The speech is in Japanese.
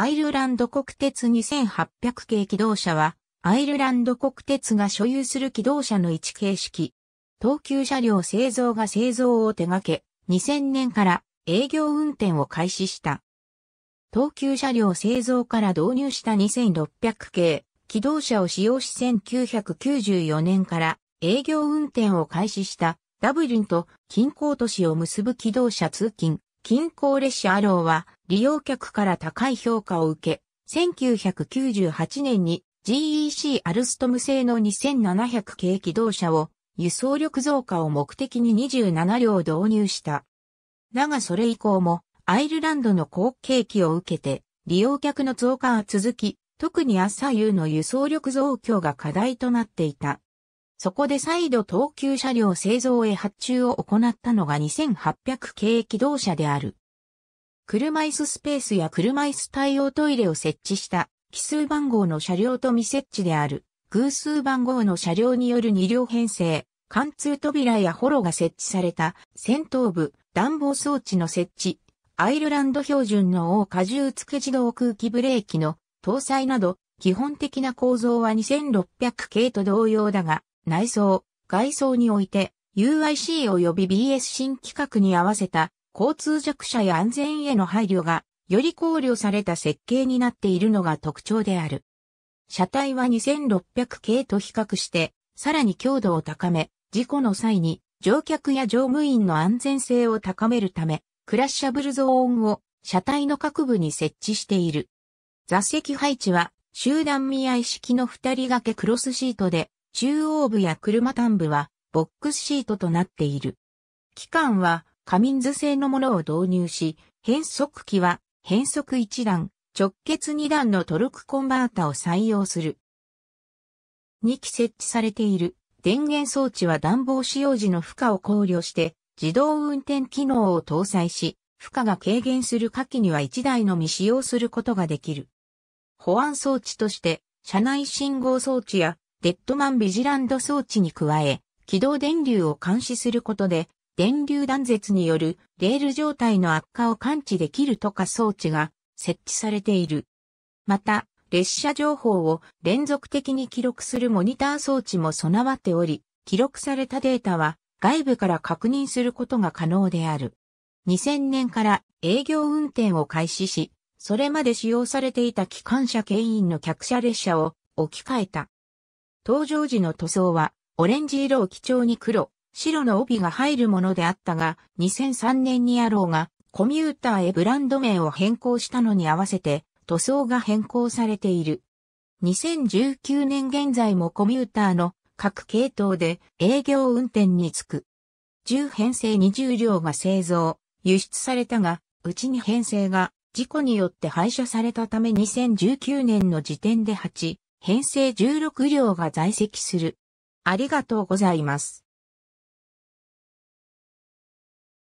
アイルランド国鉄2800系機動車は、アイルランド国鉄が所有する機動車の一形式。東急車両製造が製造を手掛け、2000年から営業運転を開始した。東急車両製造から導入した2600系機動車を使用し1994年から営業運転を開始したダブリンと近郊都市を結ぶ機動車通勤、近郊列車アローは利用客から高い評価を受け、1998年に GEC アルストム製の2700系機動車を輸送力増加を目的に27両導入した。だがそれ以降もアイルランドの後継機を受けて利用客の増加は続き、特に朝夕の輸送力増強が課題となっていた。そこで再度等級車両製造へ発注を行ったのが2800系機動車である。車椅子スペースや車椅子対応トイレを設置した奇数番号の車両と未設置である偶数番号の車両による2両編成、貫通扉やホロが設置された先頭部、暖房装置の設置、アイルランド標準の大荷重付自動空気ブレーキの搭載など、基本的な構造は2600系と同様だが、内装、外装において UIC 及び BS 新規格に合わせた交通弱者や安全への配慮がより考慮された設計になっているのが特徴である。車体は2600系と比較して、さらに強度を高め、事故の際に乗客や乗務員の安全性を高めるため、クラッシャブルゾーンを車体の各部に設置している。座席配置は集団見合い式の二人掛けクロスシートで、中央部や車端部はボックスシートとなっている。期間はカミンズ製のものを導入し、変速機は変速1段、直結2段のトルクコンバータを採用する。2機設置されている電源装置は暖房使用時の負荷を考慮して自動運転機能を搭載し、負荷が軽減する下機には1台のみ使用することができる。保安装置として車内信号装置やデッドマンビジランド装置に加え、起動電流を監視することで電流断絶によるレール状態の悪化を感知できるとか装置が設置されている。また、列車情報を連続的に記録するモニター装置も備わっており、記録されたデータは外部から確認することが可能である。2000年から営業運転を開始し、それまで使用されていた機関車牽引の客車列車を置き換えた。搭乗時の塗装はオレンジ色を基調に黒、白の帯が入るものであったが、2003年に野郎がコミューターへブランド名を変更したのに合わせて塗装が変更されている。2019年現在もコミューターの各系統で営業運転につく。10編成20両が製造、輸出されたが、うちに編成が事故によって廃車されたため2019年の時点で8、編成16両が在籍する。ありがとうございます。